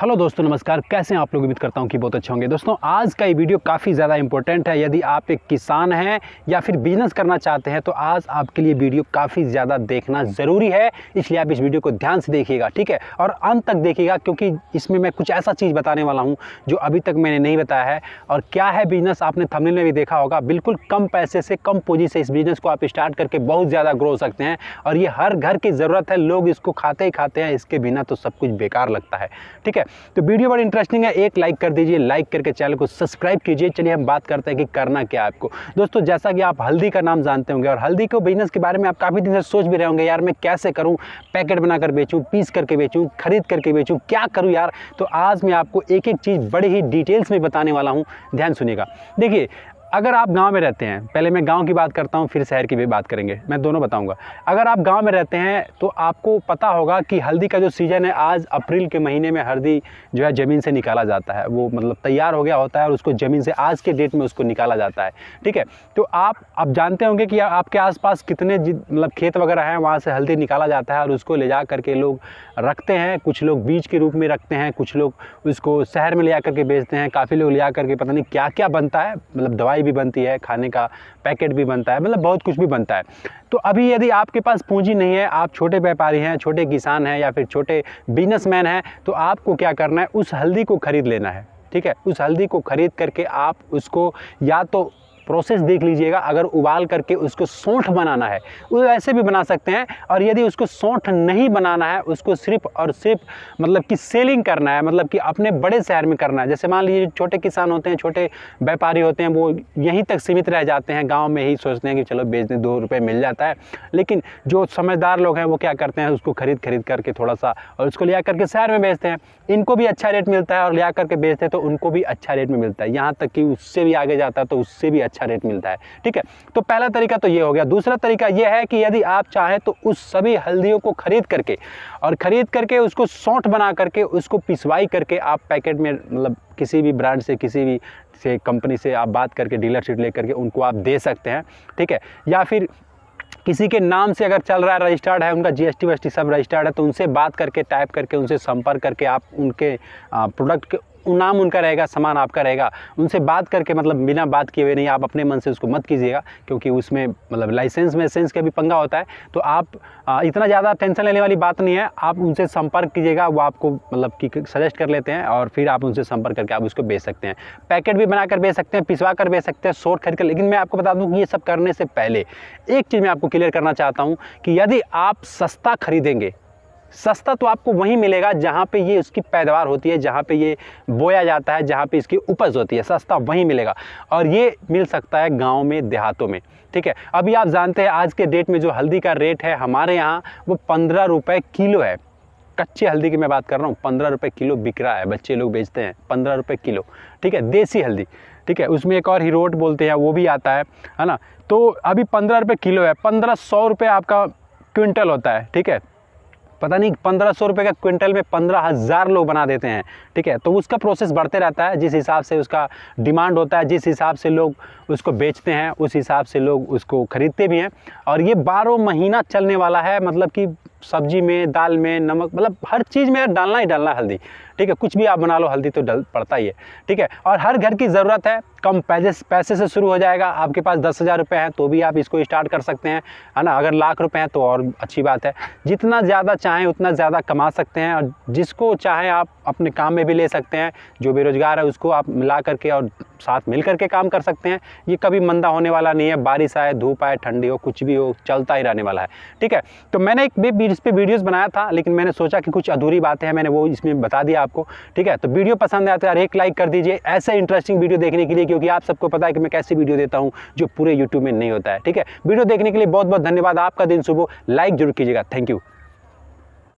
hello दोस्तों नमस्कार कैसे हैं आप लोग उम्मीद करता हूं कि बहुत अच्छे होंगे दोस्तों आज का ये वीडियो काफ़ी ज़्यादा इंपॉर्टेंट है यदि आप एक किसान हैं या फिर बिजनेस करना चाहते हैं तो आज आपके लिए वीडियो काफ़ी ज़्यादा देखना ज़रूरी है इसलिए आप इस वीडियो को ध्यान से देखिएगा ठीक है और अंत तक देखिएगा क्योंकि इसमें मैं कुछ ऐसा चीज़ बताने वाला हूँ जो अभी तक मैंने नहीं बताया है और क्या है बिजनेस आपने थमने में भी देखा होगा बिल्कुल कम पैसे से कम पूंजी से इस बिज़नेस को आप स्टार्ट करके बहुत ज़्यादा ग्रो हो सकते हैं और ये हर घर की ज़रूरत है लोग इसको खाते ही खाते हैं इसके बिना तो सब कुछ बेकार लगता है ठीक है तो वीडियो बड़ी इंटरेस्टिंग है एक लाइक कर दीजिए लाइक करके चैनल को सब्सक्राइब कीजिए चलिए हम बात करते हैं कि करना क्या आपको दोस्तों जैसा कि आप हल्दी का नाम जानते होंगे और हल्दी को बिजनेस के बारे में आप काफ़ी दिन से सोच भी रहे होंगे यार मैं कैसे करूँ पैकेट बनाकर बेचूँ पीस करके बेचूँ खरीद करके बेचूँ क्या करूँ यार तो आज मैं आपको एक एक चीज़ बड़ी ही डिटेल्स में बताने वाला हूँ ध्यान सुनेगा देखिए अगर आप गांव में रहते हैं पहले मैं गांव की बात करता हूं फिर शहर की भी बात करेंगे मैं दोनों बताऊंगा अगर आप गांव में रहते हैं तो आपको पता होगा कि हल्दी का जो सीज़न है आज अप्रैल के महीने में हल्दी जो है ज़मीन से निकाला जाता है वो मतलब तैयार हो गया होता है और उसको ज़मीन से आज के डेट में उसको निकाला जाता है ठीक है तो आप अब जानते होंगे कि आपके आस कितने मतलब खेत वगैरह हैं वहाँ से हल्दी निकाला जाता है और उसको ले जा करके लोग रखते हैं कुछ लोग बीज के रूप में रखते हैं कुछ लोग उसको शहर में ले जा करके बेचते हैं काफ़ी लोग ले जा करके पता नहीं क्या क्या बनता है मतलब दवाई भी बनती है खाने का पैकेट भी बनता है मतलब बहुत कुछ भी बनता है तो अभी यदि आपके पास पूंजी नहीं है आप छोटे व्यापारी हैं छोटे किसान हैं या फिर छोटे बिजनेसमैन हैं तो आपको क्या करना है उस हल्दी को ख़रीद लेना है ठीक है उस हल्दी को ख़रीद करके आप उसको या तो प्रोसेस देख लीजिएगा अगर उबाल करके उसको सौंठ बनाना है वो ऐसे भी बना सकते हैं और यदि उसको सौंठ नहीं बनाना है उसको सिर्फ और सिर्फ मतलब कि सेलिंग करना है मतलब कि अपने बड़े शहर में करना है जैसे मान लीजिए छोटे किसान होते हैं छोटे व्यापारी होते हैं वो यहीं तक सीमित रह जाते हैं गाँव में ही सोचते हैं कि चलो बेच दें दो रुपये मिल जाता है लेकिन जो समझदार लोग हैं वो क्या करते हैं उसको खरीद खरीद करके थोड़ा सा और उसको लिया करके शहर में बेचते हैं इनको भी अच्छा रेट मिलता है और लिया करके बेचते हैं तो उनको भी अच्छा रेट में मिलता है यहाँ तक कि उससे भी आगे जाता है तो उससे भी अच्छा अच्छा रेट मिलता है ठीक है तो पहला तरीका तो ये हो गया दूसरा तरीका ये है कि यदि आप चाहें तो उस सभी हल्दियों को खरीद करके और ख़रीद करके उसको सौंठ बना करके उसको पिसवाई करके आप पैकेट में मतलब किसी भी ब्रांड से किसी भी से कंपनी से आप बात करके डीलरशिप ले करके उनको आप दे सकते हैं ठीक है या फिर किसी के नाम से अगर चल रहा है रजिस्टर्ड है उनका जीएसटी वीएसटी सब रजिस्टर्ड है तो उनसे बात करके टाइप करके उनसे संपर्क करके आप उनके प्रोडक्ट नाम उनका रहेगा सामान आपका रहेगा उनसे बात करके मतलब बिना बात किए हुए नहीं आप अपने मन से उसको मत कीजिएगा क्योंकि उसमें मतलब लाइसेंस में सेंस का भी पंगा होता है तो आप इतना ज़्यादा टेंशन लेने वाली बात नहीं है आप उनसे संपर्क कीजिएगा वो आपको मतलब कि सजेस्ट कर लेते हैं और फिर आप उनसे संपर्क करके आप उसको बेच सकते हैं पैकेट भी बनाकर बेच सकते हैं पिसवा कर बेच सकते हैं शोट खरीद कर लेकिन मैं आपको बता दूँ कि ये सब करने से पहले एक चीज़ मैं आपको क्लियर करना चाहता हूँ कि यदि आप सस्ता खरीदेंगे सस्ता तो आपको वहीं मिलेगा जहाँ पे ये उसकी पैदावार होती है जहाँ पे ये बोया जाता है जहाँ पे इसकी उपज होती है सस्ता वहीं मिलेगा और ये मिल सकता है गाँव में देहातों में ठीक है अभी आप जानते हैं आज के डेट में जो हल्दी का रेट है हमारे यहाँ वो पंद्रह रुपये किलो है कच्ची हल्दी की मैं बात कर रहा हूँ पंद्रह रुपये किलो बिक रहा है बच्चे लोग बेचते हैं पंद्रह रुपये किलो ठीक है देसी हल्दी ठीक है उसमें एक और हीरोट बोलते हैं वो भी आता है है ना तो अभी पंद्रह रुपये किलो है पंद्रह सौ रुपये आपका क्विंटल होता है ठीक है पता नहीं पंद्रह सौ रुपये का क्विंटल में पंद्रह हज़ार लोग बना देते हैं ठीक है तो उसका प्रोसेस बढ़ते रहता है जिस हिसाब से उसका डिमांड होता है जिस हिसाब से लोग उसको बेचते हैं उस हिसाब से लोग उसको ख़रीदते भी हैं और ये बारह महीना चलने वाला है मतलब कि सब्जी में दाल में नमक मतलब हर चीज़ में डालना ही डालना हल्दी ठीक है कुछ भी आप बना लो हल्दी तो डल पड़ता ही है ठीक है और हर घर की ज़रूरत है कम पैसे पैसे से शुरू हो जाएगा आपके पास दस हज़ार रुपये हैं तो भी आप इसको स्टार्ट कर सकते हैं है ना अगर लाख रुपये हैं तो और अच्छी बात है जितना ज़्यादा चाहें उतना ज़्यादा कमा सकते हैं और जिसको चाहें आप अपने काम में भी ले सकते हैं जो बेरोज़गार है उसको आप मिला करके और साथ मिल करके काम कर सकते हैं ये कभी मंदा होने वाला नहीं है बारिश आए धूप आए ठंडी हो कुछ भी हो चलता ही रहने वाला है ठीक है तो मैंने एक भी इस पर वीडियोज़ बनाया था लेकिन मैंने सोचा कि कुछ अधूरी बातें हैं मैंने वो इसमें बता दिया आपको ठीक है तो वीडियो पसंद आया तो यार एक लाइक कर दीजिए ऐसे इंटरेस्टिंग वीडियो देखने के लिए क्योंकि आप सबको पता है कि मैं कैसी वीडियो देता हूँ जो पूरे यूट्यूब में नहीं होता है ठीक है वीडियो देखने के लिए बहुत बहुत धन्यवाद आपका दिन सुबह लाइक जरूर कीजिएगा थैंक यू